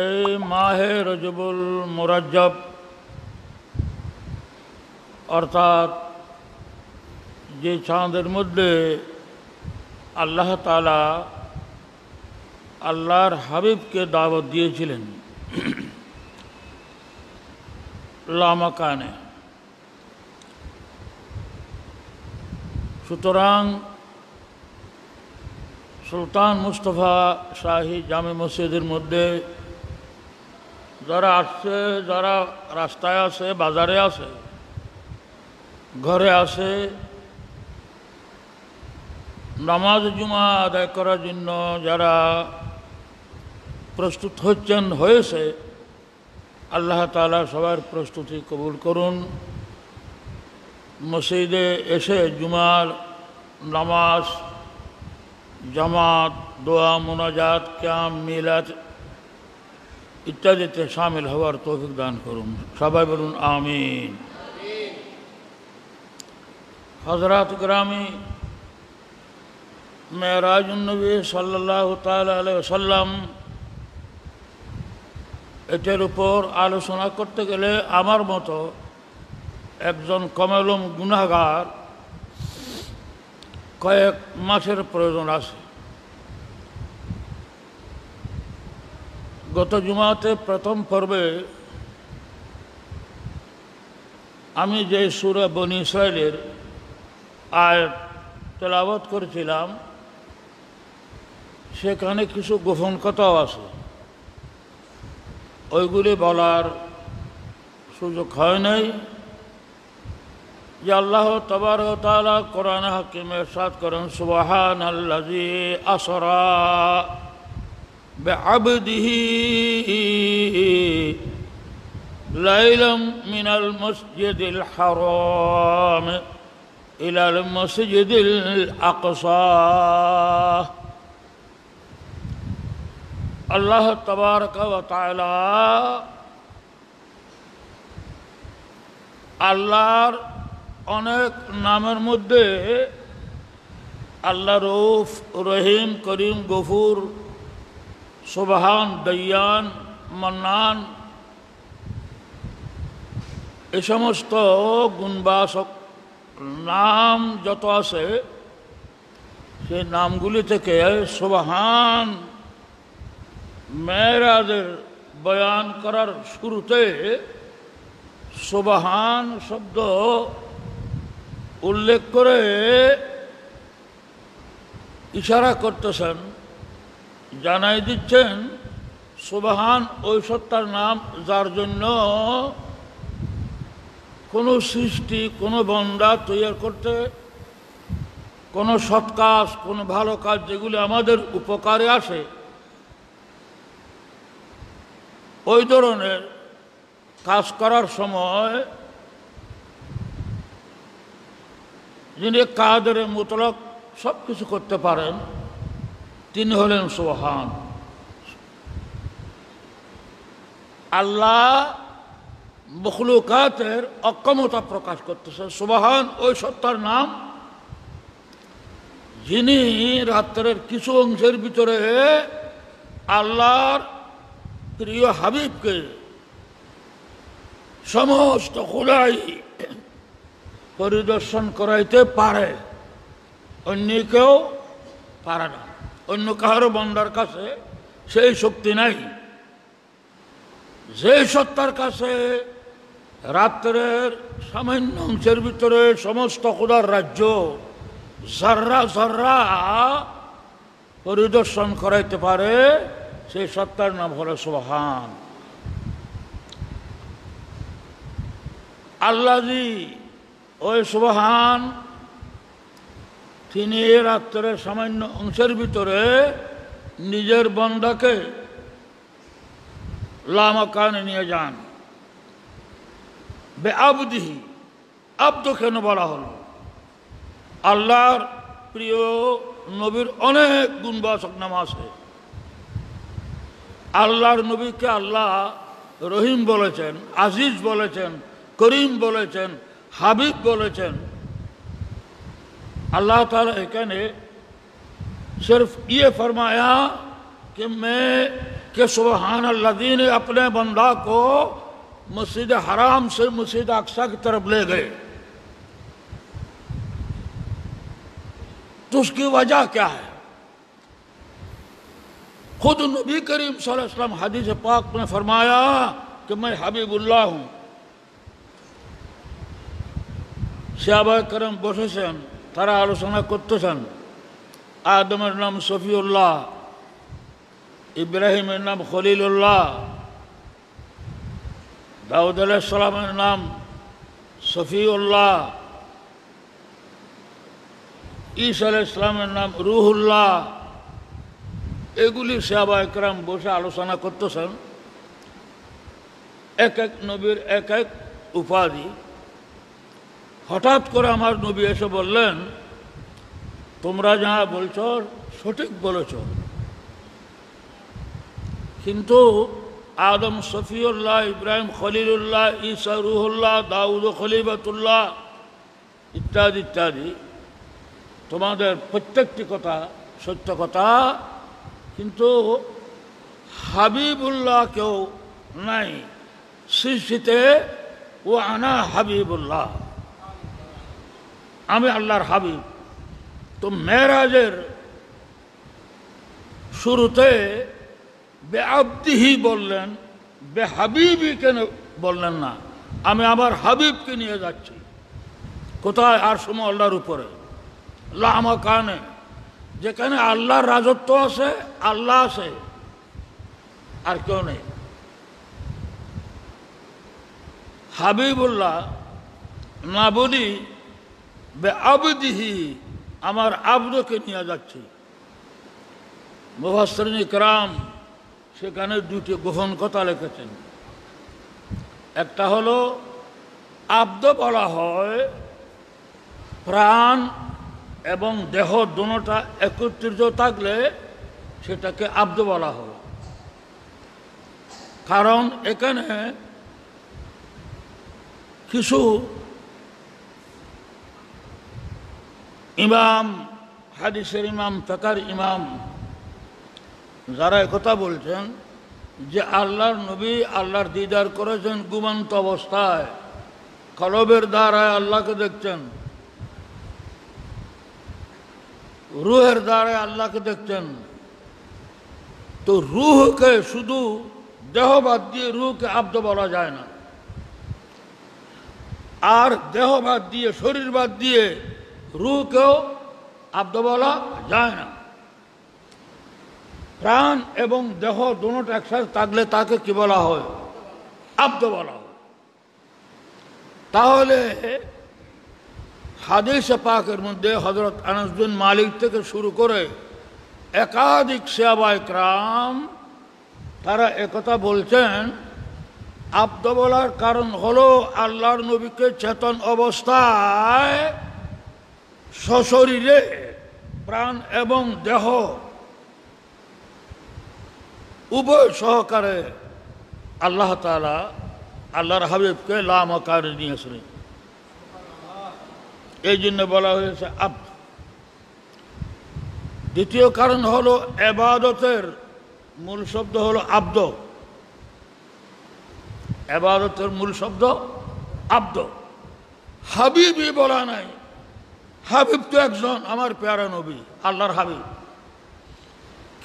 এই মাহে রজবুল মুরাজ্জব অর্থাৎ যে চাঁদের মধ্যে আল্লাহ তালা আল্লাহর হাবিবকে দাওয়াত দিয়েছিলেন লামাকানে সুতরাং সুলতান মুস্তফা শাহী জামে মসজিদের মধ্যে যারা আসছে যারা রাস্তায় আছে বাজারে আছে ঘরে আছে নামাজ জুমা আদায় করার জন্য যারা প্রস্তুত হচ্ছেন হয়েছে আল্লাহ তালা সবার প্রস্তুতি কবুল করুন মসজিদে এসে জুমার নামাজ জামাত দোয়া মোনাজাত ক্যাম মিলাত ইত্যাদিতে সামিল হওয়ার তৌফিক দান করুন সবাই বলুন আমিন হজরাত গ্রামী নবী সাল্লাহ সাল্লাম এটার উপর আলোচনা করতে গেলে আমার মতো একজন কমেলম গুণাগার কয়েক মাসের প্রয়োজন আছে গত জুমাতে প্রথম পর্বে আমি যে সুরা বনি ইসরায়েলের আয় তেলাবত করেছিলাম সেখানে কিছু গোপন কথাও আছে ওইগুলি বলার সুযোগ হয় নাই যে আল্লাহ তবার তালা কোরআন হাকিমের সাত করেন সুবাহান আল্লাহ আসরা بعبده ليلا من المسجد الحرام إلى المسجد الأقصى الله تبارك وتعالى الله অনেক নামের মধ্যে আল্লাহ রহিম করিম গফুর সোবাহান দয়ান মান্নান এ সমস্ত গুণবাসক নাম যত আছে সেই নামগুলি থেকে সোবাহান মেয়েরাদের বয়ান করার শুরুতে সোবাহান শব্দ উল্লেখ করে ইশারা করতেছেন জানাই দিচ্ছেন সুবাহান ওই সত্তার নাম যার জন্য কোনো সৃষ্টি কোনো বন্দা তৈরি করতে কোনো সৎ কাজ কোনো ভালো কাজ যেগুলি আমাদের উপকারে আসে ওই ধরনের কাজ করার সময় যিনি কাদের মোতলক সব কিছু করতে পারেন তিনি হলেন সোহান আল্লাহ মখলুকাতের অক্ষমতা প্রকাশ করতেছে সুবাহান ওই সত্তার নাম যিনি রাত্রের কিছু অংশের ভিতরে আল্লাহর প্রিয় হাবিবকে সমস্ত খোলাই পরিদর্শন করাইতে পারে অন্য কেউ পারে না অন্য কাহারও বন্দার কাছে সেই শক্তি নাই যে সত্তার কাছে রাত্রের সামান্য অংশের ভিতরে সমস্ত খোদার রাজ্য জাররা জাররা পরিদর্শন করাইতে পারে সেই সত্তার নাম হলো সোহান আল্লাহ ওই সোহান তিনি এ রাত্রের সামান্য অংশের ভিতরে নিজের বন্দাকে লামাকানে নিয়ে যান বে আবদিহি আব্দ কেন বলা হল আল্লাহর প্রিয় নবীর অনেক গুণবাসক নাম আছে আল্লাহর নবীকে আল্লাহ রহিম বলেছেন আজিজ বলেছেন করিম বলেছেন হাবিব বলেছেন اللہ تعالیٰ کہنے صرف یہ فرمایا کہ میں کہ سبحان اللہ اپنے بندہ کو مسجد حرام سے مسجد اقسا کی طرف لے گئے تو اس کی وجہ کیا ہے خود نبی کریم صلی اللہ علیہ وسلم حدیث پاک نے فرمایا کہ میں حبیب اللہ ہوں صحابہ کرم بس তারা আলোচনা করতেছেন আদমের নাম শফিউল্লাহ ইব্রাহিমের নাম খলিলুল্লাহ দাউদ সালামের নাম শফিউল্লাহ ঈস আল ইসলামের নাম রুহুল্লাহ এগুলি সেবা একরাম বসে আলোচনা করতেছেন এক এক নবীর এক এক উপাধি হঠাৎ করে আমার নবী এসে বললেন তোমরা যা বলছ সঠিক বলেছ কিন্তু আদম শফিউল্লাহ ইব্রাহিম খলিলুল্লাহ ইসা রুহুল্লাহ দাউদ খলিবাতুল্লাহ ইত্যাদি ইত্যাদি তোমাদের প্রত্যেকটি কথা সত্য কথা কিন্তু হাবিবুল্লাহ কেউ নাই সৃষ্টিতে ও আনা হাবিবুল্লাহ আমি আল্লাহর হাবিব তো মেয়েরাজের শুরুতে বে আব্দিহি বললেন বে হাবিবই কেন বললেন না আমি আমার হাবিবকে নিয়ে যাচ্ছি কোথায় আর সময় আল্লাহর উপরে আমার কানে যেখানে আল্লাহর রাজত্ব আছে আল্লাহ আছে আর কেউ নেই হাবিবুল্লাহ না বলি আবদিহি আমার আব্দকে নিয়ে যাচ্ছি মহাশ্রেণী ক্রাম সেখানে দুটি গ্রহণ কথা লিখেছেন একটা হলো আব্দ বলা হয় প্রাণ এবং দেহ দুটা একত্রিত থাকলে সেটাকে আব্দ বলা হয় কারণ এখানে কিছু ইমাম হাদিসের ইমাম তাকার ইমাম যারা কথা বলছেন যে আল্লাহর নবী আল্লাহর দিদার করেছেন গুমান্ত অবস্থায় কলবের দ্বারায় আল্লাহকে দেখছেন রুহের দ্বারায় আল্লাহকে দেখছেন তো রুহকে শুধু দেহ বাদ দিয়ে রুহকে আব্দ বলা যায় না আর দেহ বাদ দিয়ে শরীর বাদ দিয়ে রুকেও আব্দ বলা যায় না প্রাণ এবং দেহ দুটো একসাথে থাকলে তাকে কি বলা হয় আব্দ বলা হয় তাহলে হাদিস পাকের মধ্যে হজরত আনসদিন মালিক থেকে শুরু করে একাধিক সেবায় ক্রাম তারা একথা বলছেন আব্দ বলার কারণ হলো আল্লাহর নবীকে চেতন অবস্থায় সশরীরে প্রাণ এবং দেহ উভয় সহকারে আল্লাহ তালা আল্লাহর হাবিবকে লাম লামাকার নিয়েছিলেন এই জন্য বলা হয়েছে আব দ্বিতীয় কারণ হল এবাদতের মূল শব্দ হল আব্দ এবাদতের মূল শব্দ আব্দ হাবিবই বলা নাই হাবিব তো একজন আমার প্যারা নবী আল্লাহর হাবিব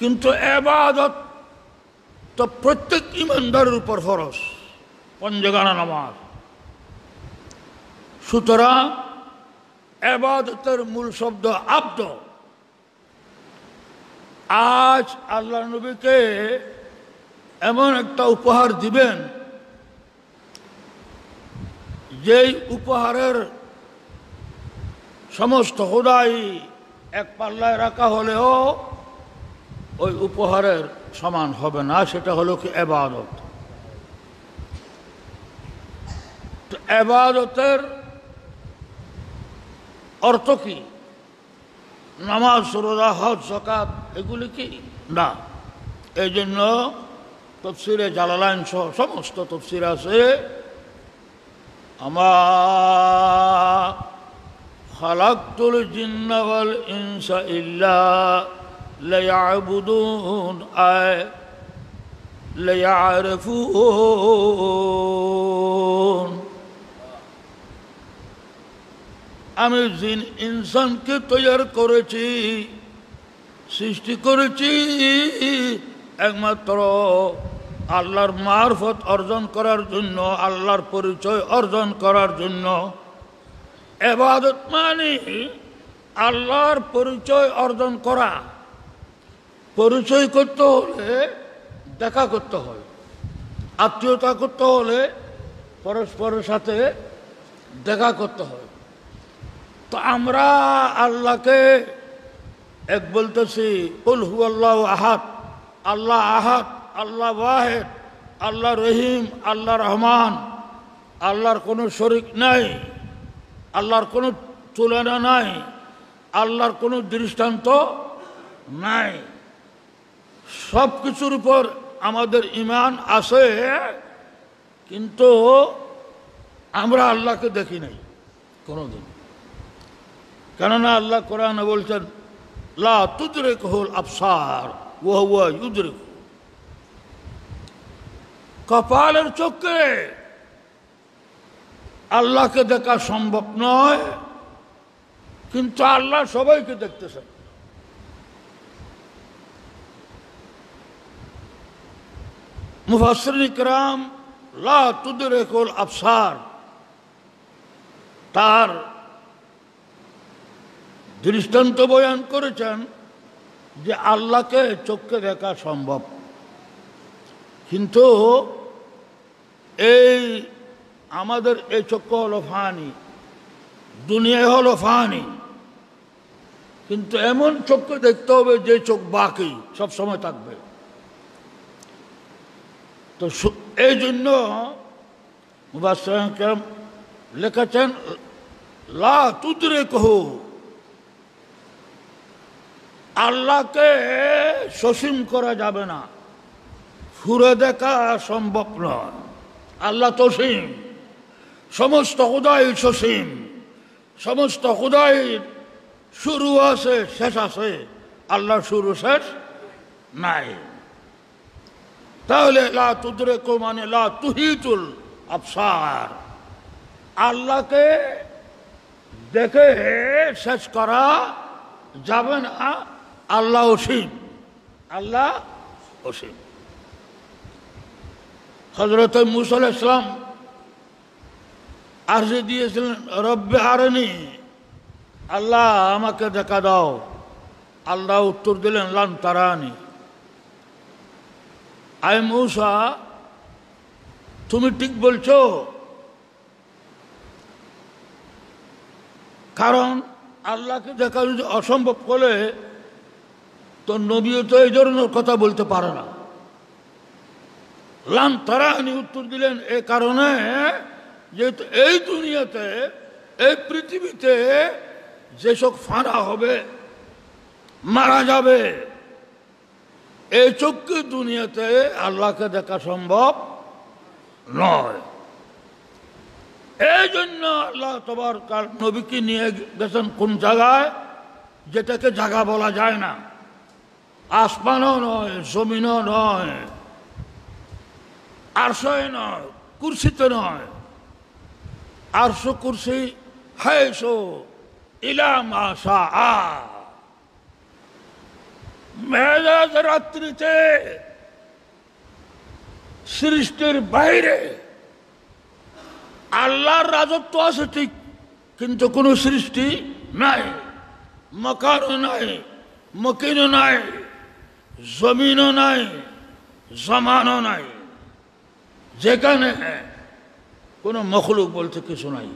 কিন্তু এবাদত তো প্রত্যেক ইমানদারের উপর ফরস পঞ্জগানা নামাজ সুতরাং এবাদতের মূল শব্দ আব্দ আজ আল্লাহ নবীকে এমন একটা উপহার দিবেন যেই উপহারের সমস্ত হুদাই এক পাল্লায় রাখা হলেও ওই উপহারের সমান হবে না সেটা হলো কি এবাদত তো এবাদতের অর্থ কি নামাজ সুরোদা হজ সকাত এগুলি কি না এই জন্য তফসিরে জালালাইন সহ সমস্ত তফসির আছে আমার খলাক্তুল জিন্নাল ইনসা ইল্লা ليعبدون آي আমি জিন ইনসানকে তৈয়ার করেছি সৃষ্টি করেছি একমাত্র আল্লাহর মারফত অর্জন করার জন্য আল্লাহর পরিচয় অর্জন করার জন্য এবাদত মানে আল্লাহর পরিচয় অর্জন করা পরিচয় করতে হলে দেখা করতে হয় আত্মীয়তা করতে হলে পরস্পরের সাথে দেখা করতে হয় তো আমরা আল্লাহকে এক বলতেছি উলহু আল্লাহ আহাত আল্লাহ আহাত আল্লাহ ওয়াহেদ আল্লাহ রহিম আল্লাহ রহমান আল্লাহর কোনো শরিক নাই আল্লাহর কোনো তুলনা নাই আল্লাহর কোনো দৃষ্টান্ত নাই সব কিছুর উপর আমাদের ইমান আছে কিন্তু আমরা আল্লাহকে দেখি নাই কোনোদিন কেননা আল্লাহ কোরআন বলছেন লা তুদরেক হল আফসার ওয়া ইউদরেক কপালের চোখে আল্লাহকে দেখা সম্ভব নয় কিন্তু আল্লাহ সবাইকে দেখতেছেন মুফাসর ইকরাম লা আফসার তার দৃষ্টান্ত বয়ান করেছেন যে আল্লাহকে চোখকে দেখা সম্ভব কিন্তু এই আমাদের এই চক্ষু হলো ফানি দুনিয়ায় হলো ফানি কিন্তু এমন চোখকে দেখতে হবে যে চোখ বাকি সব সময় থাকবে তো এই জন্য লেখাছেন লা তুদরে কহ আল্লাহকে সসীম করা যাবে না ফুরে দেখা সম্ভব নয় আল্লাহ তসীম সমস্ত খুদাই সসীম সমস্ত খুদাই শুরু আছে শেষ আছে আল্লাহ শুরু শেষ নাই তাহলে লা তুদরে কো মানে লা তুহিতুল আফসার আল্লাহকে দেখে শেষ করা যাবে না আল্লাহ অসীম আল্লাহ অসীম হজরত মুসল ইসলাম আর্জি দিয়েছিলেন রব্বে হারেনি আল্লাহ আমাকে দেখা দাও আল্লাহ উত্তর দিলেন লান তারানি আই মৌসা তুমি ঠিক বলছো কারণ আল্লাহকে দেখা যদি অসম্ভব বলে তো নবীও তো এই ধরনের কথা বলতে পারে না লান তারা উত্তর দিলেন এ কারণে যেহেতু এই দুনিয়াতে এই পৃথিবীতে যেসব ফাঁড়া হবে মারা যাবে এই চক্ষু দুনিয়াতে আল্লাহকে দেখা সম্ভব নয় এই জন্য আল্লাহ তোমার কাল নবীকে নিয়ে গেছেন কোন জায়গায় যেটাকে জায়গা বলা যায় না আসমানও নয় জমিনও নয় আরশয় নয় কুর্সিতে নয় আরশো কুরসি হায়সো ইলাম আশা আ মেজাজ রাত্রিতে সৃষ্টির বাইরে আল্লাহর রাজত্ব আছে ঠিক কিন্তু কোনো সৃষ্টি নাই মকারও নাই মকিনও নাই জমিনও নাই জমানও নাই যেখানে হ্যাঁ কোনো মখলুক বলতে কিছু নাই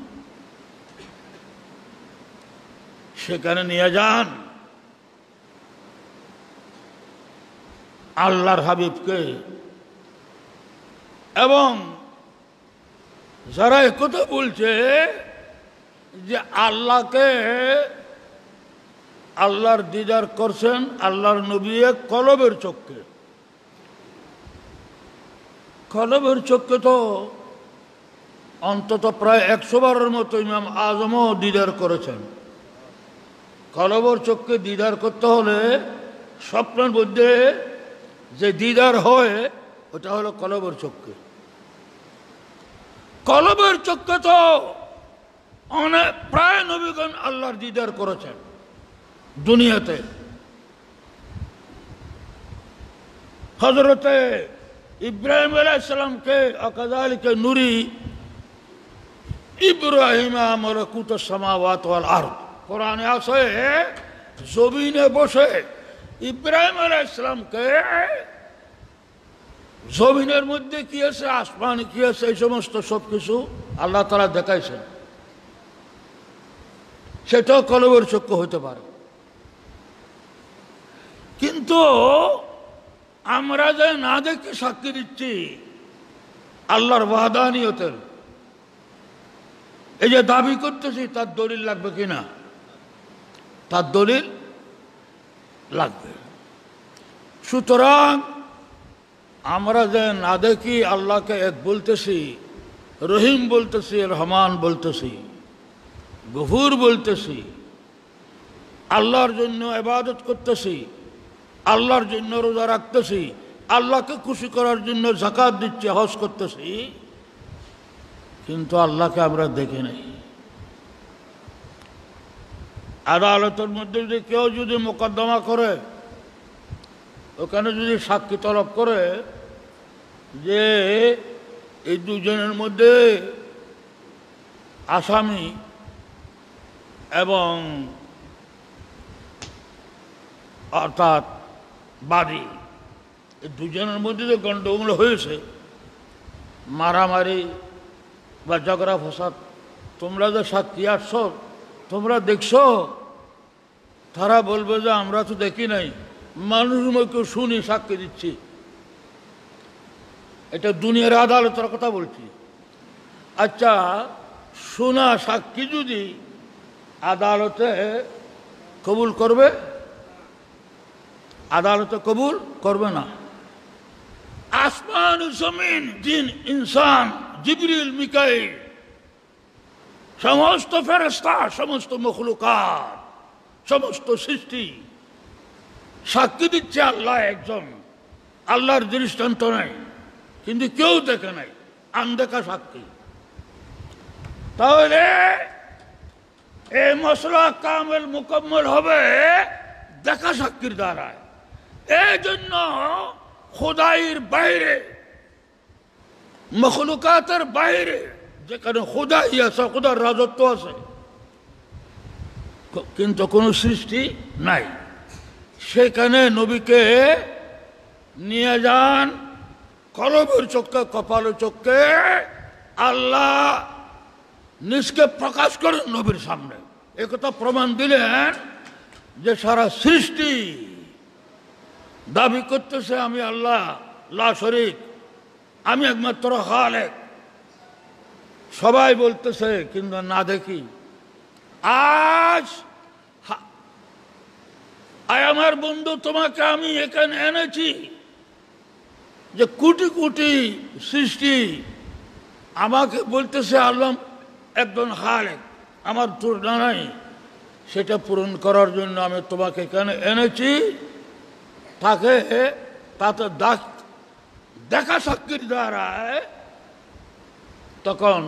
সেখানে নিয়ে যান আল্লাহর হাবিবকে এবং যারা কথা বলছে যে আল্লাহকে আল্লাহর দিদার করছেন আল্লাহর নবী কলবের চক্ষে কলবের চক্ষে তো অন্তত প্রায় একশো বারের মতো ইমাম আজমও দিদার করেছেন কলবর চোখকে দিদার করতে হলে স্বপ্নের মধ্যে যে দিদার হয় ওটা হলো কলবর চোখকে কলবের চোখকে তো অনেক প্রায় নবীগণ আল্লাহর দিদার করেছেন দুনিয়াতে হজরতে ইব্রাহিম আলাইসালামকে অকাদালিকে নুরি আমার মরকুত সামাওয়াত আরব কোরআনে আছে জমিনে বসে ইব্রাহিম আলাহ ইসলামকে জমিনের মধ্যে কি আছে আসমান কি আছে এই সমস্ত সব কিছু আল্লাহ তারা দেখাইছেন সেটাও কলবের চক্ষু হতে পারে কিন্তু আমরা যে না দেখে সাক্ষী দিচ্ছি আল্লাহর ওয়াদানিয়তের এই যে দাবি করতেছি তার দলিল লাগবে কিনা তার দলিল লাগবে সুতরাং আমরা যে না দেখি আল্লাহকে এক বলতেছি রহিম বলতেছি রহমান বলতেছি গভুর বলতেছি আল্লাহর জন্য এবাদত করতেছি আল্লাহর জন্য রোজা রাখতেছি আল্লাহকে খুশি করার জন্য জাকাত দিচ্ছে হস করতেছি কিন্তু আল্লাহকে আমরা দেখি নাই আদালতের মধ্যে যদি কেউ যদি মোকদ্দমা করে ওখানে যদি সাক্ষী তলব করে যে এই দুজনের মধ্যে আসামি এবং অর্থাৎ বাড়ি এই দুজনের মধ্যে যে গণ্ডগোল হয়েছে মারামারি বা জগরা ফসাদ তোমরা যে সাক্ষী আসছ তোমরা দেখছো তারা বলবে যে আমরা তো দেখি নাই মানুষ মুখে শুনি সাক্ষী দিচ্ছি এটা দুনিয়ার আদালতের কথা বলছি আচ্ছা শোনা সাক্ষী যদি আদালতে কবুল করবে আদালতে কবুল করবে না আসমান জমিন দিন ইনসান জিবরিল মিকাইল সমস্ত ফেরস্তা সমস্ত মখলুকার সমস্ত সৃষ্টি সাক্ষী দিচ্ছে আল্লাহ একজন আল্লাহর দৃষ্টান্ত নাই কিন্তু কেউ দেখে নাই আনদেখা সাক্ষী তাহলে এই মশলা কামেল মুকম্মল হবে দেখা সাক্ষীর দ্বারায় এই জন্য খোদাইয়ের বাইরে মখলুকাতের বাইরে যেখানে খোদাই আছে খোদার রাজত্ব আছে কিন্তু কোনো সৃষ্টি নাই সেখানে নবীকে নিয়ে যান কলবের চোখকে কপালের চোখকে আল্লাহ নিজকে প্রকাশ করেন নবীর সামনে একথা প্রমাণ দিলেন যে সারা সৃষ্টি দাবি করতেছে আমি আল্লাহ লা শরিক আমি একমাত্র খালেক সবাই বলতেছে কিন্তু না দেখি আজ আর আমার বন্ধু তোমাকে আমি এখানে এনেছি যে কুটি কুটি সৃষ্টি আমাকে বলতেছে আল্লাহ একজন হালেক আমার তুলনা নাই সেটা পূরণ করার জন্য আমি তোমাকে এখানে এনেছি তাকে তাতে দাস দেখা সাক্ষীর দ্বারায় তখন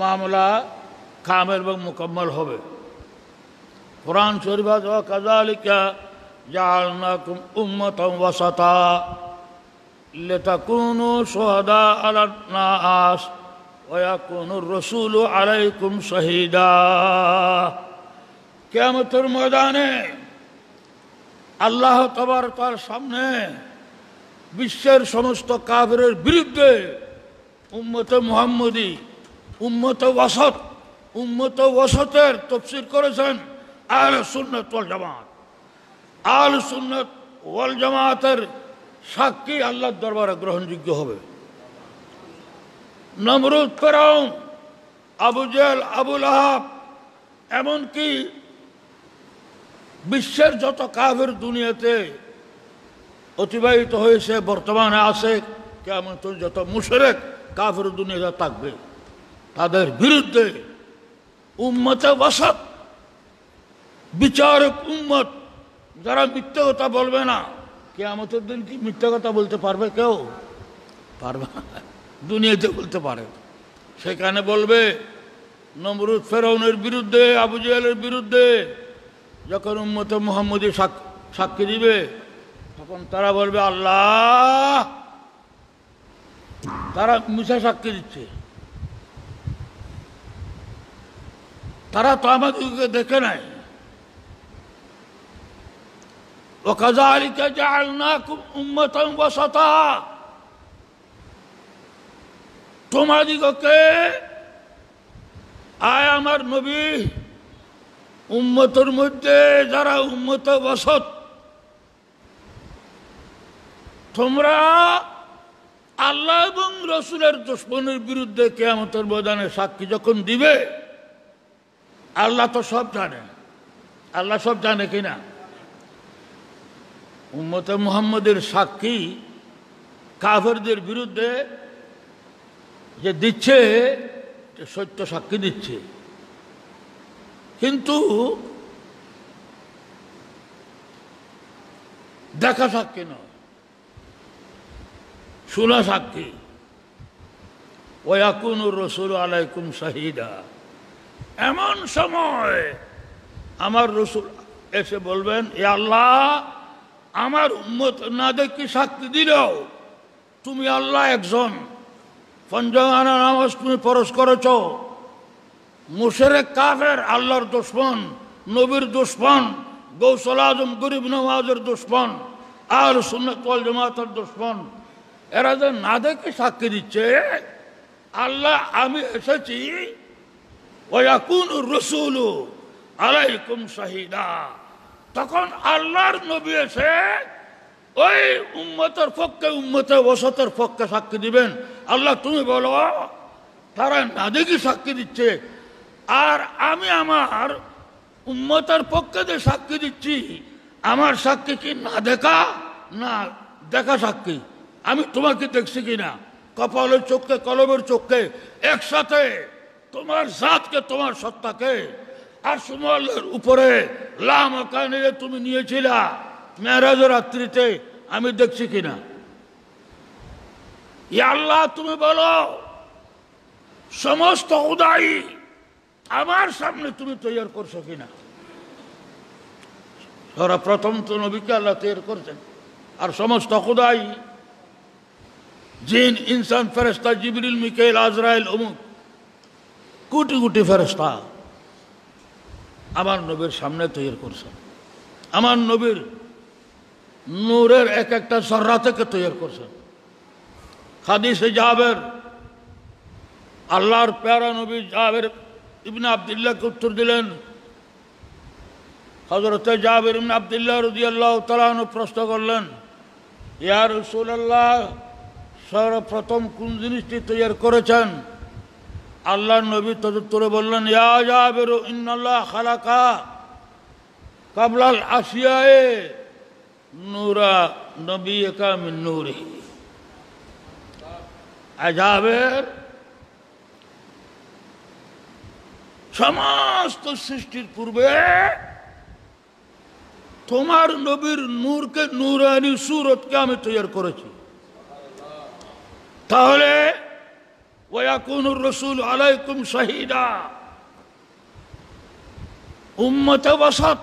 মামলা কামের এবং মোকাম্মল হবে কোরআন শরীফা কাজালিকা জালনাকুম উম্মতাম ওয়াসাতা লিতাকুনু শুহাদা আলান নাস ওয়া ইয়াকুনুর রাসূলু আলাইকুম শাহীদা কিয়ামতের ময়দানে আল্লাহ তবার তার সামনে বিশ্বের সমস্ত কাবরের বিরুদ্ধে উম্মত মোহাম্মদী উম্মত ওয়াসত উম্মত ওয়াসতের তফসির করেছেন আল সুন্নত ওয়াল জামাত আল সুন্নত ওয়াল জামাতের সাক্ষী আল্লাহর দরবারে গ্রহণযোগ্য হবে নমরুদ ফেরাউন আবু জেল আবুল আহাব এমনকি বিশ্বের যত কাফের দুনিয়াতে অতিবাহিত হয়েছে বর্তমানে আছে কেমন যত মুশরেক কাফের দুনিয়াতে থাকবে তাদের বিরুদ্ধে উম্মতে বসত বিচারক উম্মত যারা মিথ্যে কথা বলবে না আমাদের দিন কি মিথ্যে কথা বলতে পারবে কেউ পারবে না দুনিয়াতে বলতে পারে সেখানে বলবে নমরুদ ফেরাউনের বিরুদ্ধে আবু জিয়ালের বিরুদ্ধে যখন উম্মতে মোহাম্মদী সাক্ষী দিবে তখন তারা বলবে আল্লাহ তারা মুসা সাক্ষী দিচ্ছে তারা তো আমাদেরকে দেখে নাই না খুব উন্মত বসতা তোমাদিগকে আয় আমার নবী উন্মতর মধ্যে যারা উন্মত বসত তোমরা আল্লাহ এবং রসুলের দুশ্মনের বিরুদ্ধে কেয়ামতের ময়দানে সাক্ষী যখন দিবে আল্লাহ তো সব জানে আল্লাহ সব জানে কিনা উম্মত মুহাম্মদের সাক্ষী কাভেরদের বিরুদ্ধে যে দিচ্ছে সত্য সাক্ষী দিচ্ছে কিন্তু দেখা সাক্ষী না সোনা সাক্ষী ওয়াকুনুর রসুল আলাইকুম শাহিদা এমন সময় আমার রসুল এসে বলবেন এ আল্লাহ আমার উম্মত না দেখি সাক্ষী দিল তুমি আল্লাহ একজন পঞ্জানা নামাজ তুমি পরশ করেছ মুশেরে কাফের আল্লাহর দুশ্মন নবীর দুশ্মন গৌসল আজম গরিব নওয়াজের দুশ্মন আর সুন্নত জামাতের দুশ্মন এরা যে না দেখে সাক্ষী দিচ্ছে আল্লাহ আমি এসেছি ওয়াকুন রসুল আলাইকুম শাহিদা তখন আল্লাহর নবী এসে ওই উম্মতের পক্ষে উম্মতের ওসতের পক্ষে সাক্ষী দিবেন আল্লাহ তুমি বলো তারা না দেখি সাক্ষী দিচ্ছে আর আমি আমার উম্মতের পক্ষে যে সাক্ষী দিচ্ছি আমার সাক্ষী কি না দেখা না দেখা সাক্ষী আমি তোমাকে দেখছি কিনা কপালের চোখকে কলমের চোখকে একসাথে তোমার জাতকে তোমার সত্তাকে আর সুমলের উপরে লাম কানিয়ে তুমি নিয়েছিলা মেয়ারাজ রাত্রিতে আমি দেখছি কিনা আল্লাহ তুমি বলো সমস্ত উদায় আমার সামনে তুমি তৈরি করছো কিনা প্রথম তো নবীকে আল্লাহ তৈরি করছেন আর সমস্ত খুদাই জিন ইনসান ফেরস্তা জিবরিল মিকেল আজরাইল অমুক কোটি কোটি ফেরস্তা আমার নবীর সামনে তৈরি করছেন আমার নবীর নূরের এক একটা সর্রা থেকে তৈরি করছেন হাদিসে জাবের আল্লাহর প্যারা নবী জাবের ইবনে আবদুল্লাহকে উত্তর দিলেন হজরত জাবের ইবনে আবদুল্লাহ রুদিয়াল্লাহ আল্লাহ তালাহ প্রশ্ন করলেন ইয়ার রসুল আল্লাহ সর্বপ্রথম কোন জিনিসটি তৈরি করেছেন আল্লাহ নবী তদুত্তরে বললেন ইয়াজাবের ইন্নাল্লাহ খালাকা কাবলাল আসিয়ায় নূরা নবী কামিন নূরে আজাবের সমস্ত সৃষ্টির পূর্বে তোমার নবীর নূরকে নূরানি সুরতকে আমি তৈরি করেছি তাহলে ওয়াকুনুর রসুল আলাইকুম শহীদা উম্মতে বসত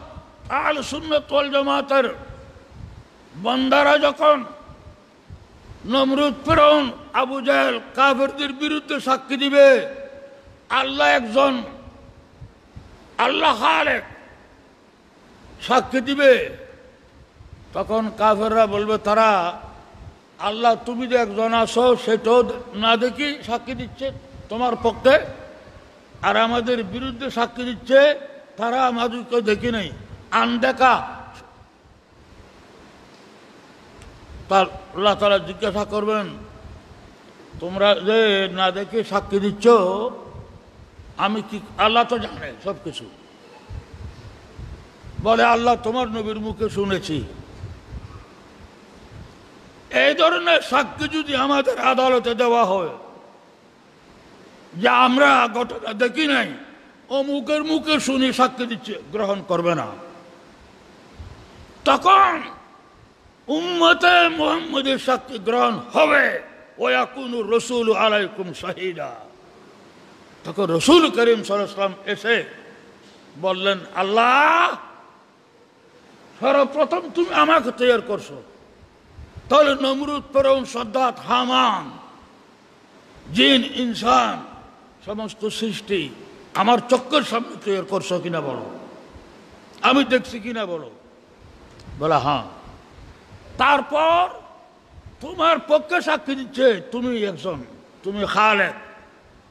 আল সুন্নতল জমাতের বন্দারা যখন নমরুদ প্রেরণ আবু জাহেল কাফেরদের বিরুদ্ধে সাক্ষী দিবে আল্লাহ একজন আল্লাহ খালেক সাক্ষী দিবে তখন কাভেররা বলবে তারা আল্লাহ তুমি যে একজন আছো সেটাও না দেখি সাক্ষী দিচ্ছে তোমার পক্ষে আর আমাদের বিরুদ্ধে সাক্ষী দিচ্ছে তারা আমাদেরকে দেখি নাই আনদেখা তার আল্লাহ তারা জিজ্ঞাসা করবেন তোমরা যে না দেখে সাক্ষী দিচ্ছ আমি কি আল্লাহ তো জানে সব কিছু বলে আল্লাহ তোমার নবীর মুখে শুনেছি এই ধরনের সাক্ষী যদি আমাদের আদালতে দেওয়া হয় যে আমরা ঘটনা দেখি নাই ও মুখের মুখে শুনি সাক্ষী দিচ্ছে গ্রহণ করবে না তখন উম্মতে মোহাম্মদের সাক্ষী গ্রহণ হবে ওয়া কোন রসুল আলাইকুম শাহিদা তখন রসুল করিম সালাম এসে বললেন আল্লাহ সর্বপ্রথম তুমি আমাকে তৈরি করছো তাহলে নমরুদ পরম সদ্দাত হামান জিন ইনসান সমস্ত সৃষ্টি আমার চক্কর সামনে তৈরি করছো কিনা বলো আমি দেখছি কিনা বলো বলা হ্যাঁ তারপর তোমার পক্ষে সাক্ষী দিচ্ছে তুমি একজন তুমি খালেক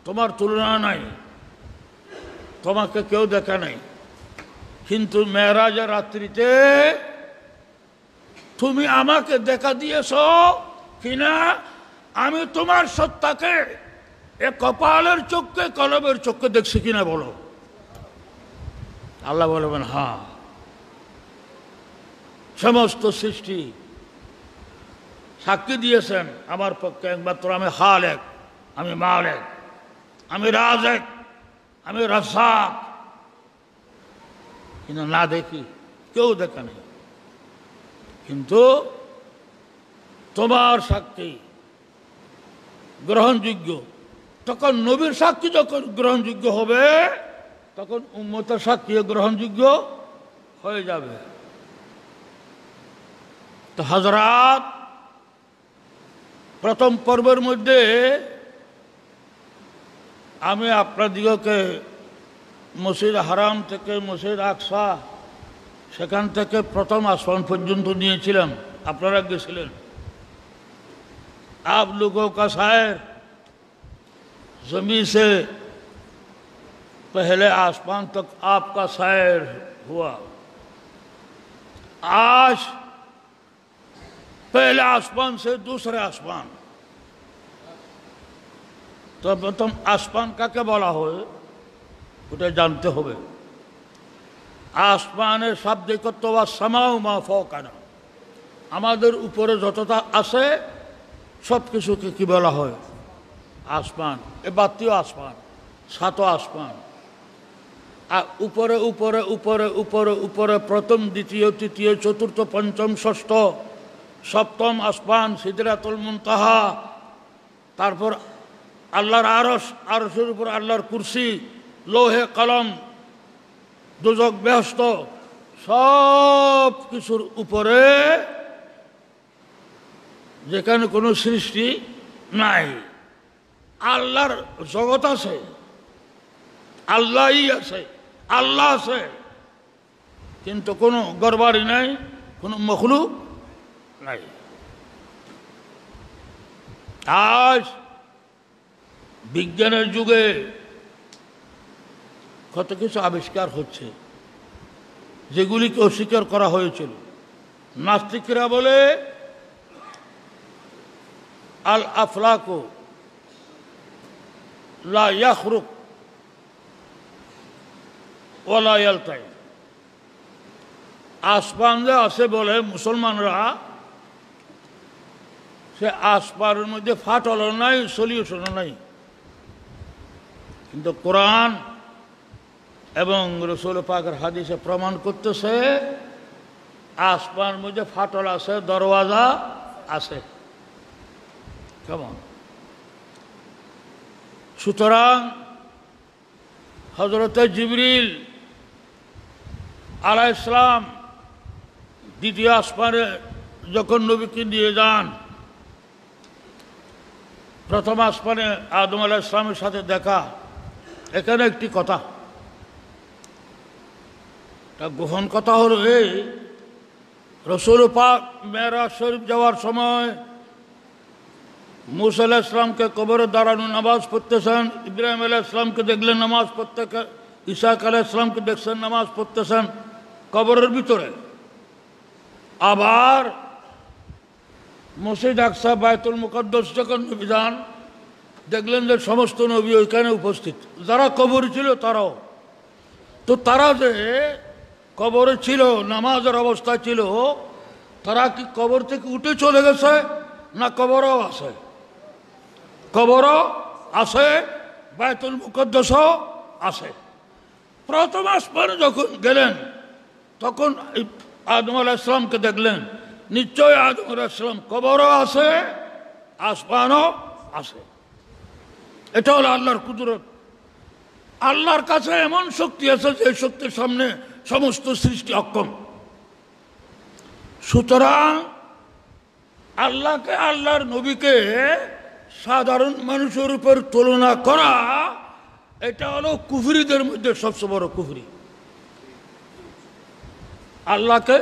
তোমার তুলনা নাই তোমাকে কেউ দেখা নাই কিন্তু মেয়েরাজের রাত্রিতে তুমি আমাকে দেখা দিয়েছ কিনা আমি তোমার সত্তাকে এ কপালের চোখকে কলবের চোখকে দেখছি কিনা বলো আল্লাহ বলবেন হ্যাঁ সমস্ত সৃষ্টি সাক্ষী দিয়েছেন আমার পক্ষে একমাত্র আমি হাল এক আমি মাল এক আমি রাজ এক আমি রসা কিন্তু না দেখি কেউ দেখে নেই কিন্তু তোমার সাক্ষী গ্রহণযোগ্য তখন নবীর সাক্ষী যখন গ্রহণযোগ্য হবে তখন উন্মতের সাক্ষী গ্রহণযোগ্য হয়ে যাবে তো হজরাত প্রথম পর্বের মধ্যে আমি আপনাদিগকে মসজিদ হারাম থেকে মসজিদ আকসা সেখান থেকে প্রথম আসন পর্যন্ত নিয়েছিলাম আপনারা গেছিলেন আবলুকের জমি সে পহলে আসমান তক আপকা সায়ের হুয়া আজ পহলে আসমান সে দূসরে আসমান তো প্রথম আসমান কাকে বলা হয় ওটা জানতে হবে আসমানের বা সামাও মা ফকানা আমাদের উপরে যতটা আছে সব কিছুকে কি বলা হয় আসমান এ বাতিও আসমান সাত আসমান আর উপরে উপরে উপরে উপরে উপরে প্রথম দ্বিতীয় তৃতীয় চতুর্থ পঞ্চম ষষ্ঠ সপ্তম আসমান সিদরাতুল মুনতাহা তারপর আল্লাহর আরস আরসের উপর আল্লাহর কুর্সি লোহে কলম দুজক ব্যস্ত সব কিছুর উপরে যেখানে কোনো সৃষ্টি নাই আল্লাহর জগৎ আছে আল্লাহই আছে আল্লাহ আছে কিন্তু কোনো গরবারি নাই কোনো মখলু নাই আজ বিজ্ঞানের যুগে কত কিছু আবিষ্কার হচ্ছে যেগুলিকে অস্বীকার করা হয়েছিল নাস্তিকরা বলে আল আফলাক লাখরুক ওলায়ালতাই আসমান যে আছে বলে মুসলমানরা সে আসপারের মধ্যে ফাটল নাই সলিউশন নাই কিন্তু কোরআন এবং রসুল পাকের হাদিসে প্রমাণ করতেছে আসমান মধ্যে ফাটল আছে দরওয়াজা আছে কেমন সুতরাং হজরত জিবরিল আলা ইসলাম দ্বিতীয় আসমানে যখন নবীকে নিয়ে যান প্রথম আসমানে আদম আলাহ ইসলামের সাথে দেখা এখানে একটি কথা তা গোহন কথা হল রে রসুল পাক মেয়েরা শরীফ যাওয়ার সময় মুসা আল্লাহ ইসলামকে কবরের দাঁড়ানো নামাজ পড়তেছেন ইব্রাহিম আলাহ ইসলামকে দেখলেন নামাজ পড়তে ইসাক আলাহ ইসলামকে দেখছেন নামাজ পড়তেছেন কবরের ভিতরে আবার মসজিদ আকসা বায়তুল মুকদ্দস যখন বিধান দেখলেন যে সমস্ত নবী ওইখানে উপস্থিত যারা কবর ছিল তারাও তো তারা যে কবরে ছিল নামাজের অবস্থা ছিল তারা কি কবর থেকে উঠে চলে গেছে না কবরও আছে কবরও আছে বায়তুল মুকদ্দস আছে প্রথম আসমানে যখন গেলেন তখন আদম আল ইসলামকে দেখলেন নিশ্চয় আদম আল ইসলাম কবরও আছে আসমানও আছে এটা হলো আল্লাহর কুদরত আল্লাহর কাছে এমন শক্তি আছে যে শক্তির সামনে সমস্ত সৃষ্টি অক্ষম সুতরাং আল্লাহকে আল্লাহর নবীকে সাধারণ মানুষের উপর তুলনা করা এটা হলো কুফরিদের মধ্যে সবচেয়ে বড় কুফরি আল্লাহকে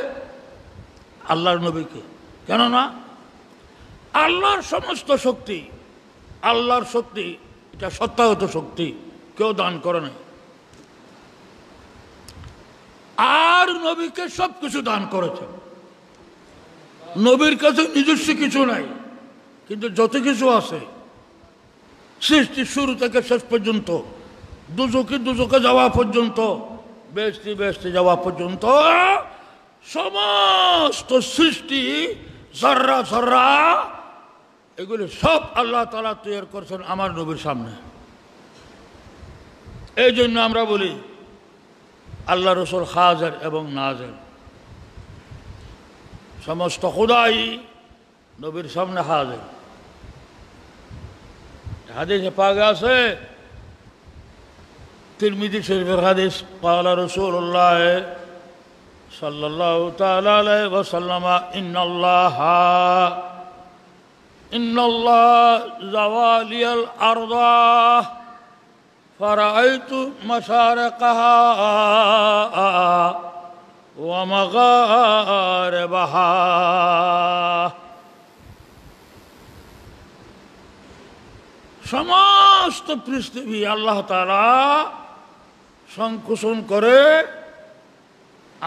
আল্লাহর নবীকে কেননা আল্লাহর সমস্ত শক্তি আল্লাহর শক্তি এটা সত্যাহত শক্তি কেউ দান করে নাই আর নবীকে সব কিছু দান করেছেন নবীর কাছে নিজস্ব কিছু নাই কিন্তু যত কিছু আছে সৃষ্টি শুরু থেকে শেষ পর্যন্ত দুজকে দুজকে যাওয়া পর্যন্ত বেসতে বেসতে যাওয়া পর্যন্ত সমস্ত সৃষ্টি জর্রা জর্রা এগুলি সব আল্লাহ তালা তৈরি করছেন আমার নবীর সামনে এই জন্য আমরা বলি আল্লাহ রসুল হাজার এবং নাজের সমস্ত খুদাই নবীর সামনে হাজের হাদিসে পাগে আছে তিরমিদি শরীফের হাদিস পালা রসুল্লাহ সাল্লাহ তালাই ওসাল্লামা ইন্নআল্লাহ ইন্নআল্লাহ জওয়ালিয়াল আরদাহ فرأيت مشارقها ومغاربها সমস্ত পৃথিবী আল্লাহ তারা সংকোচন করে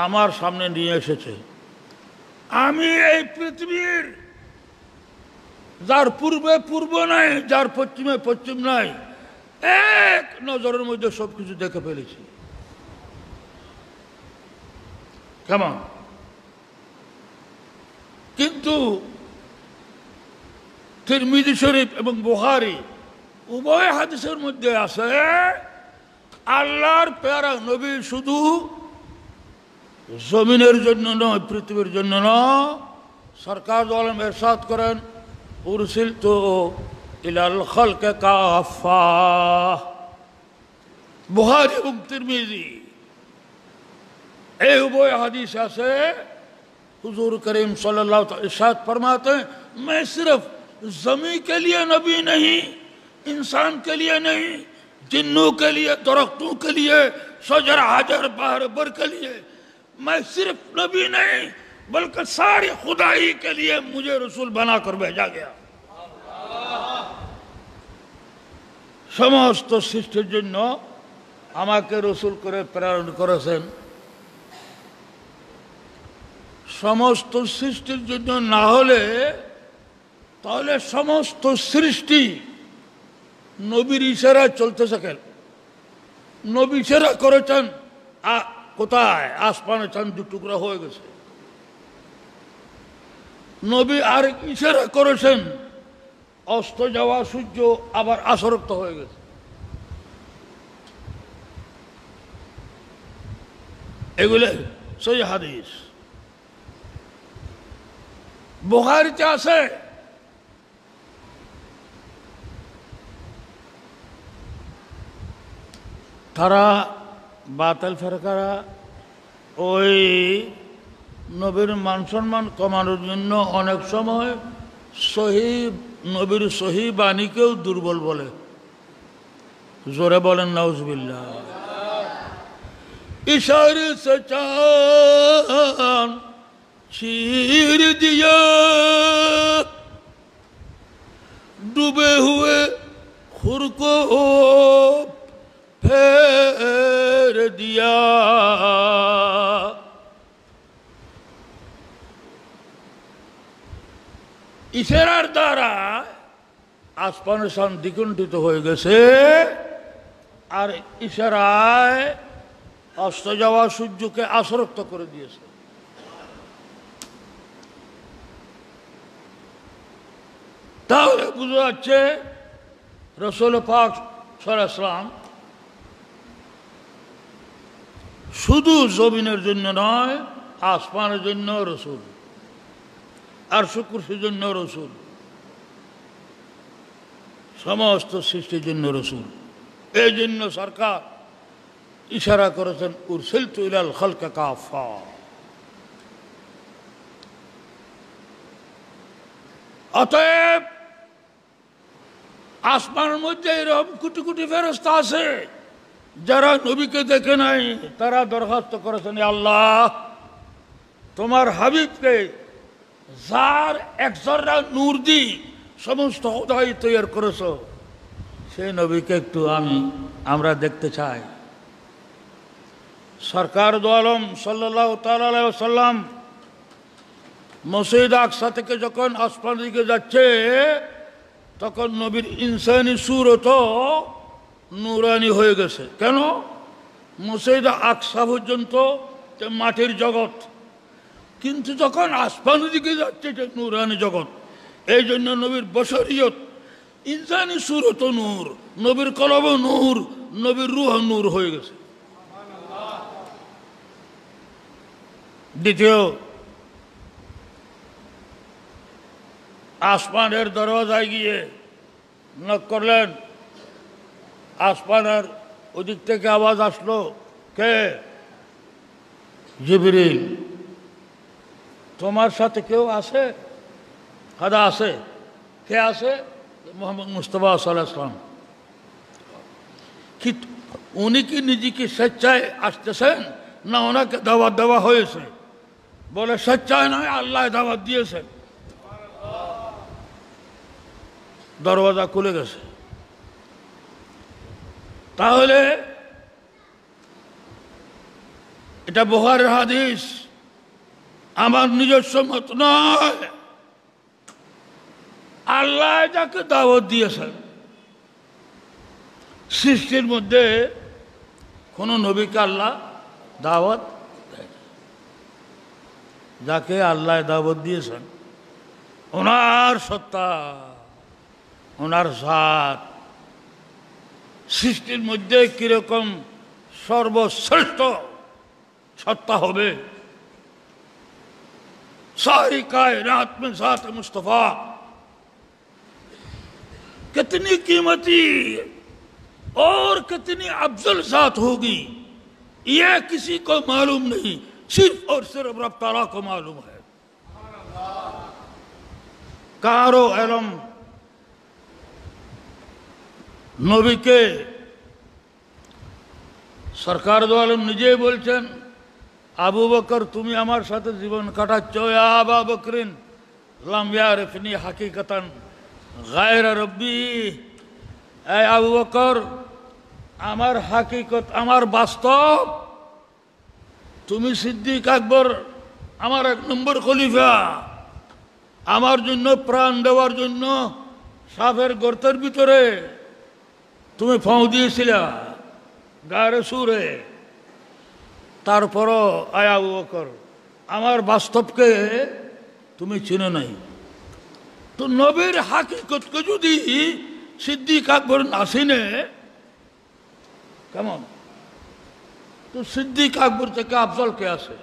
আমার সামনে নিয়ে এসেছে আমি এই পৃথিবীর যার পূর্বে পূর্ব নাই যার পশ্চিমে পশ্চিম নাই এক নজরের মধ্যে সব কিছু দেখে ফেলেছি কেমন কিন্তু তিরমিদি শরীফ এবং বুহারি উভয় হাদিসের মধ্যে আছে আল্লাহর পেয়ারা নবী শুধু জমিনের জন্য নয় পৃথিবীর জন্য নয় সরকার দল এরশাদ করেন উরসিল তো الالخلق کافا بہاری مقترمیزی اے ہوئے حدیثہ سے حضور کریم صلی اللہ علیہ وسلم اشارت فرماتے ہیں میں صرف زمین کے لئے نبی نہیں انسان کے لئے نہیں جنوں کے لئے درختوں کے لئے سجر حجر بہر بر کے لئے میں صرف نبی نہیں بلکہ ساری خدائی کے لئے مجھے رسول بنا کر بھیجا گیا সমস্ত সৃষ্টির জন্য আমাকে রসুল করে প্রেরণ করেছেন সমস্ত সৃষ্টির জন্য না হলে তাহলে সমস্ত সৃষ্টি নবীর ইশারায় চলতে থাকেন নবী ইশারা করেছেন কোথায় আসমানে চান দু টুকরা হয়ে গেছে নবী আর ইশারা করেছেন অস্ত যাওয়া সূর্য আবার আসরক্ত হয়ে গেছে এগুলো সই হাদিস বোহারিতে আছে তারা বাতাল ফেরকারা ওই নবীর মান সম্মান কমানোর জন্য অনেক সময় সহি নবীর সহি বাণীকেও দুর্বল বলে জোরে বলেন নাউজবিল্লা ঈশ্বর সচান ছির দিয়া ডুবে হুয়ে খুরকো ফের দিয়া ইসেরার দ্বারা আসপানেশন দ্বিগুণ্ঠিত হয়ে গেছে আর ইশারায় অস্ত যাওয়া সূর্যকে আসরক্ত করে দিয়েছে তাহলে বুঝে যাচ্ছে রসল পাক সরাসলাম শুধু জমিনের জন্য নয় আসমানের জন্য রসুল আর শুকুর সেজন্য রসুল সমস্ত সৃষ্টির জন্য রসুল এই জন্য সরকার ইশারা করেছেন উরসিল তুইলাল খালকা কাফা অতএব আসমানের মধ্যে এরকম কুটি কুটি ফেরস্তা আছে যারা নবীকে দেখে নাই তারা দরখাস্ত করেছেন আল্লাহ তোমার হাবিবকে যার একজনরা নূর দি সমস্ত হৃদয় তৈরি করেছ সেই নবীকে একটু আমি আমরা দেখতে চাই সরকার দোয়ালম সাল্লাহ সাল্লাম মসজিদ আকসা থেকে যখন আসমান দিকে যাচ্ছে তখন নবীর ইনসানি সুরত নুরানি হয়ে গেছে কেন মসজিদ আকসা পর্যন্ত মাটির জগৎ কিন্তু যখন আসমানের দিকে যাচ্ছে এটা নুরানি জগৎ এই জন্য নবীর বসরিয়ত ইনসানি সুরত নূর নবীর কলব নূর নবীর রুহ নূর হয়ে গেছে দ্বিতীয় আসমানের দরওয়াজায় গিয়ে নক করলেন আসমানের ওদিক থেকে আওয়াজ আসলো কে জিবরিল তোমার সাথে কেউ আছে কাদা আছে কে আছে মোহাম্মদ মুস্তফা সাল্লাহাম কি উনি কি নিজেকে স্বেচ্ছায় আসতেছেন না ওনাকে দাওয়াত দেওয়া হয়েছে বলে স্বেচ্ছায় নয় আল্লাহ দাওয়াত দিয়েছেন দরওয়াজা খুলে গেছে তাহলে এটা বহার হাদিস আমার নিজস্ব মত নয় আল্লাহ যাকে দাওয়াত দিয়েছেন সৃষ্টির মধ্যে কোনো নবীকে আল্লাহ দাওয়াত যাকে আল্লাহ দাওয়াত দিয়েছেন ওনার সত্তা ওনার জাত সৃষ্টির মধ্যে কীরকম সর্বশ্রেষ্ঠ সত্তা হবে ساری کائنات میں ذات مصطفیٰ کتنی قیمتی اور کتنی افضل ذات ہوگی یہ کسی کو معلوم نہیں صرف اور صرف رب تعالیٰ کو معلوم ہے کارو علم سرکار دو نجے چند আবু বকর তুমি আমার সাথে জীবন কাটাচ্ছ আবা বকরিন লামিয়ারফনি হাকিকতান গায়রা রব্বি এই আবু বকর আমার হাকিকত আমার বাস্তব তুমি সিদ্দিক আকবর আমার এক নম্বর খলিফা আমার জন্য প্রাণ দেওয়ার জন্য সাফের গর্তের ভিতরে তুমি ফাঁ দিয়েছিলা গায়ের সুরে তারপরও আয়া বকর আমার বাস্তবকে তুমি চিনে নাই তো নবীর হাকিকতকে যদি সিদ্দিক আকবর না চিনে কেমন তো সিদ্দিক আকবর থেকে আফজল কে আছে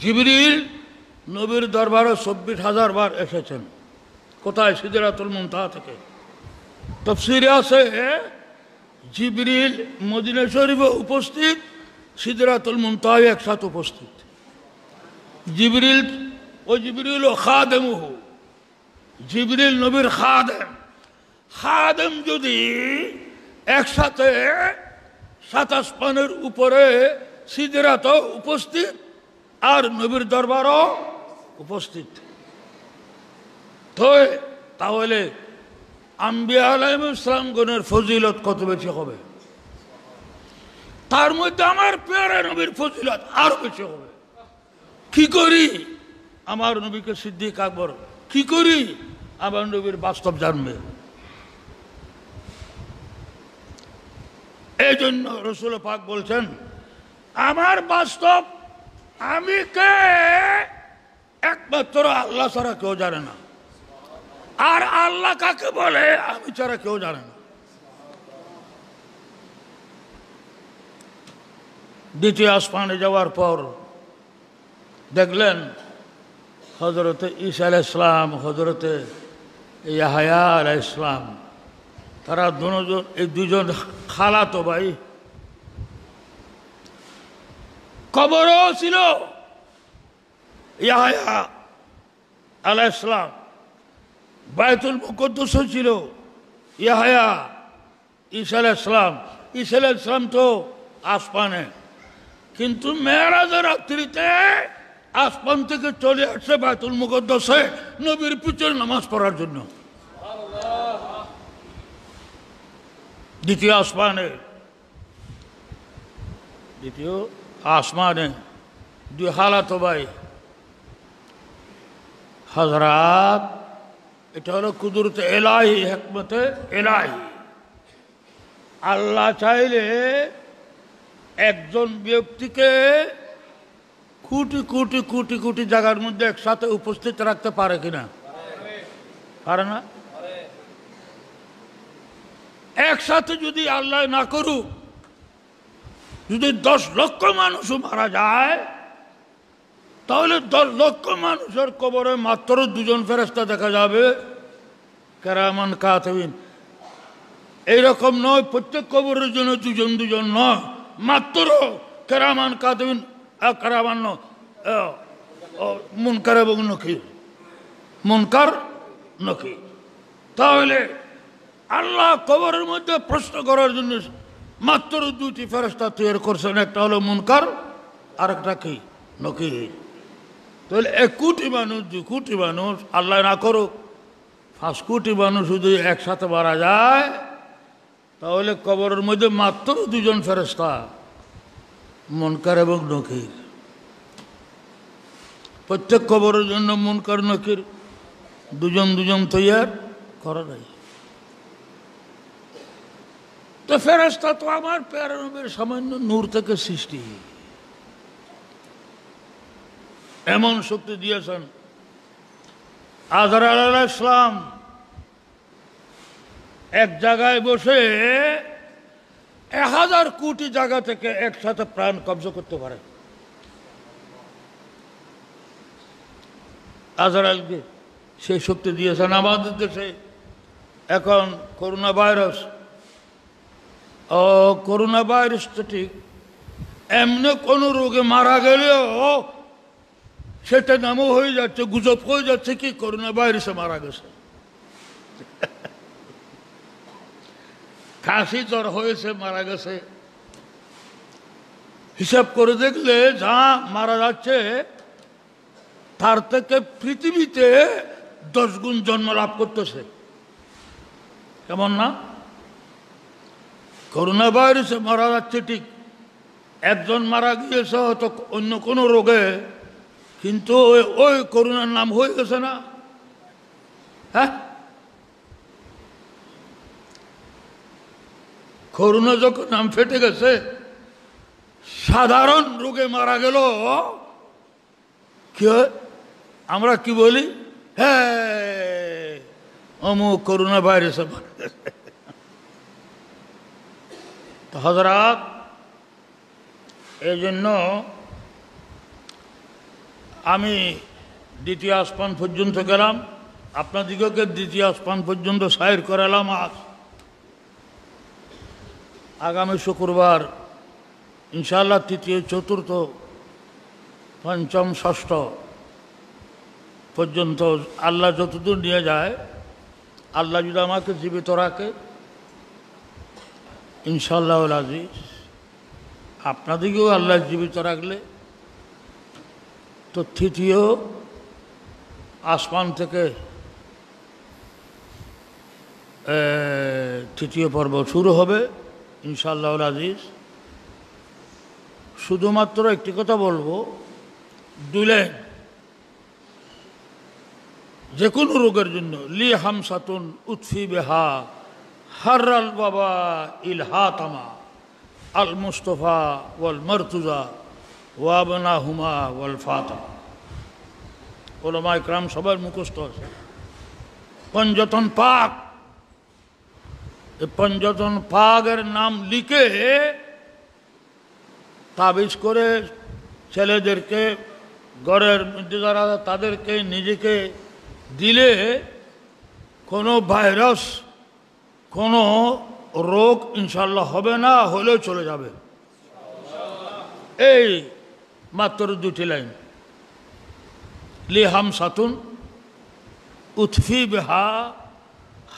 জিবরিল নবীর দরবারে চব্বিশ হাজার বার এসেছেন কোথায় সিদ্দিরাতুল মমতা থেকে তফসিরে আছে জিবরিল মদিনা শরীফে উপস্থিত সিদরাতুল মুমতাহ একসাথে উপস্থিত জিবরিল ও জিবরিল ও খাদেম জিবরিল নবীর খাদেম খাদেম যদি একসাথে সাতাশ পানের উপরে সিদরাত উপস্থিত আর নবীর দরবারও উপস্থিত তাহলে আম্বিয়া আলাইম ইসলামগণের ফজিলত কত বেশি হবে তার মধ্যে আমার পেয়ারা নবীর ফজিলত আরো বেশি হবে কি করি আমার নবীকে সিদ্দিক আকবর কি করি আমার নবীর বাস্তব জন্মে এই জন্য রসুল পাক বলছেন আমার বাস্তব আমি কে একমাত্র আল্লাহ ছাড়া কেউ জানে না আর আল্লাহ কাকে বলে আমি ছাড়া কেউ জানে না দ্বিতীয় আসমানে যাওয়ার পর দেখলেন হজরত ঈসা আল ইসলাম হজরত ইয়াহায়া আল ইসলাম তারা দুজন এই দুজন খালাতো ভাই কবরও ছিল ইয়াহায়া আল ইসলাম বায়তুল মুকদ্দসও ছিল ইয়াহায়া ঈসা আল ইসলাম ঈসা আল ইসলাম তো আসমানে কিন্তু মেয়েরাজের রাত্রিতে আসমান থেকে চলে আসছে বাতুল মুকদ্দসে নবীর পিছনে নামাজ পড়ার জন্য দ্বিতীয় আসমানে দ্বিতীয় আসমানে দুই হালাত ভাই হাজরাত এটা হলো কুদরতে এলাহি হেকমতে এলাহি আল্লাহ চাইলে একজন ব্যক্তিকে কোটি কোটি কোটি কোটি জায়গার মধ্যে একসাথে উপস্থিত রাখতে পারে কিনা পারে না একসাথে যদি আল্লাহ না করুক যদি দশ লক্ষ মানুষও মারা যায় তাহলে দশ লক্ষ মানুষের কবরে মাত্র দুজন ফেরস্তা দেখা যাবে কেরামান কাতবিন এইরকম নয় প্রত্যেক কবরের জন্য দুজন দুজন নয় মাত্র কেরামান আর কেরামান মুনকার এবং নকির মুনকার নকির তাহলে আল্লাহ কবরের মধ্যে প্রশ্ন করার জন্য মাত্র দুটি ফেরস্তা তৈরি করছেন একটা হলো মুনকার আর একটা কি নকির তাহলে এক কোটি মানুষ দু কোটি মানুষ আল্লাহ না করুক পাঁচ কোটি মানুষ যদি একসাথে মারা যায় তাহলে কবরের মধ্যে মাত্র দুজন ফেরস্তা মনকার এবং নকির প্রত্যেক কবরের জন্য মনকার নকির দুজন দুজন তৈয়ার করা নাই তো ফেরস্তা তো আমার প্যারানবের সামান্য নূর থেকে সৃষ্টি এমন শক্তি দিয়েছেন আজহার আল্লাহ ইসলাম এক জায়গায় বসে এক হাজার কোটি জায়গা থেকে একসাথে প্রাণ কব্জ করতে পারে আজরাইলকে সেই শক্তি দিয়েছেন আমাদের দেশে এখন করোনা ভাইরাস ও করোনা ভাইরাস তো ঠিক এমনি কোনো রোগে মারা গেলেও সেটা নামও হয়ে যাচ্ছে গুজব হয়ে যাচ্ছে কি করোনা ভাইরাসে মারা গেছে কাশি জ্বর হয়েছে মারা গেছে হিসাব করে দেখলে যা মারা যাচ্ছে তার থেকে পৃথিবীতে দশ গুণ জন্ম লাভ করতেছে কেমন না করোনা ভাইরাসে মারা যাচ্ছে ঠিক একজন মারা গিয়েছে হয়তো অন্য কোনো রোগে কিন্তু ওই করোনার নাম হয়ে গেছে না হ্যাঁ করোনা যখন নাম ফেটে গেছে সাধারণ রোগে মারা গেল কি আমরা কি বলি হ্যাঁ অমুক করোনা ভাইরাসে মারা গেছে হজরাত এই জন্য আমি দ্বিতীয় আসমান পর্যন্ত গেলাম আপনাদিগকে দ্বিতীয় আসমান পর্যন্ত সাইর করালাম আজ আগামী শুক্রবার ইনশাআল্লাহ তৃতীয় চতুর্থ পঞ্চম ষষ্ঠ পর্যন্ত আল্লাহ যতদূর নিয়ে যায় আল্লাহ যদি আমাকে জীবিত রাখে ইনশাল্লাহ আজিজ আপনাদেরকেও আল্লাহ জীবিত রাখলে তো তৃতীয় আসমান থেকে তৃতীয় পর্ব শুরু হবে ইনশাল্লাহুল আজিজ শুধুমাত্র একটি কথা বলবো দুলে যে কোনো রোগের জন্য লি হামসাতুন উৎফি বেহা হার্রাল বাবা ইলহা আল মুস্তফা ওয়াল মরতুজা ওয়াবনা হুমা ওয়াল ফাতা ওলামা ইকরাম সবার মুখস্থ আছে পঞ্জতন পাক পঞ্চতন পাগের নাম লিখে তাবিজ করে ছেলেদেরকে গড়ের মধ্যে দ্বারা তাদেরকে নিজেকে দিলে কোনো ভাইরাস কোনো রোগ ইনশাল্লাহ হবে না হলেও চলে যাবে এই মাত্র দুটি লাইন লিহাম সাতুন উৎফি বেহা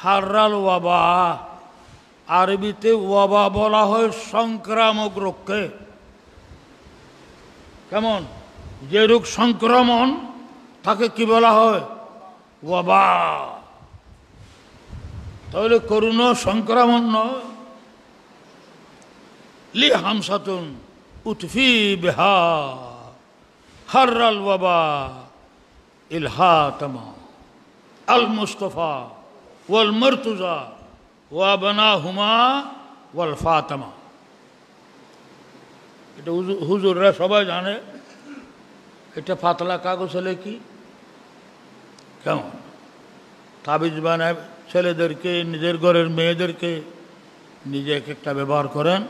হার্রাল ওয়াবা আরবিতে ওয়াবা বলা হয় সংক্রামক রোগকে কেমন যে রোগ সংক্রমণ তাকে কি বলা হয় ওয়াবা তাহলে করুণ সংক্রমণ নয় লি হামসাতুন উৎফি বেহা হর্রাল বাবা ইলহাতমা আল মুস্তফা ওয়াল মর্তুজা ওয়াবনা হুমা ওয়াল ফাতামা এটা হুজুররা সবাই জানে এটা ফাতলা কাগজ হলে কি কেমন তাবিজ বানায় ছেলেদেরকে নিজের ঘরের মেয়েদেরকে নিজে এক একটা ব্যবহার করেন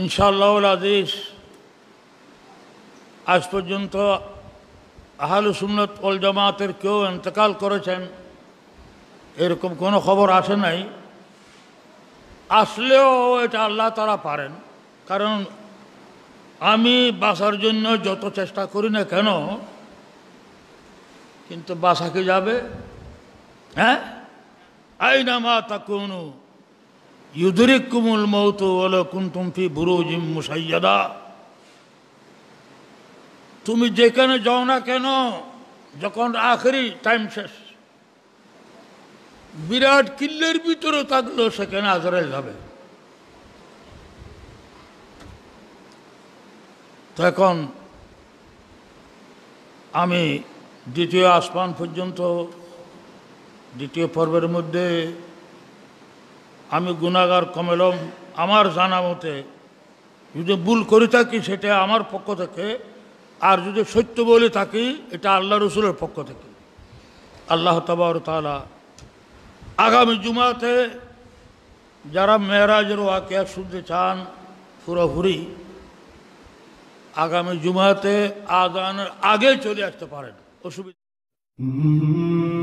ইনশাল্লাহ আজিজ আজ পর্যন্ত আহালু সুন্নত অল জামাতের কেউ এন্তেকাল করেছেন এরকম কোনো খবর আসে নাই আসলেও এটা আল্লাহ তারা পারেন কারণ আমি বাসার জন্য যত চেষ্টা করি না কেন কিন্তু বাসা কি যাবে হ্যাঁ আইনামা কোন ইউদুরিক কুমুল মৌত ওলো কুন্তুমফি জিম মুসাইয়াদা তুমি যেখানে যাও না কেন যখন আখেরি টাইম শেষ বিরাট কিল্লের ভিতরে থাকলেও সেখানে আজরাই যাবে তখন আমি দ্বিতীয় আসমান পর্যন্ত দ্বিতীয় পর্বের মধ্যে আমি গুণাগার কমেলম আমার জানা মতে যদি ভুল করে থাকি সেটা আমার পক্ষ থেকে আর যদি সত্য বলে থাকি এটা আল্লাহ রসুলের পক্ষ থেকে আল্লাহ তবর তালা আগামী জুমাতে যারা মেয়েরাজের ওয়াকিয়া শুনতে চান পুরোপুরি আগামী জুমাতে আদানের আগে চলে আসতে পারেন অসুবিধা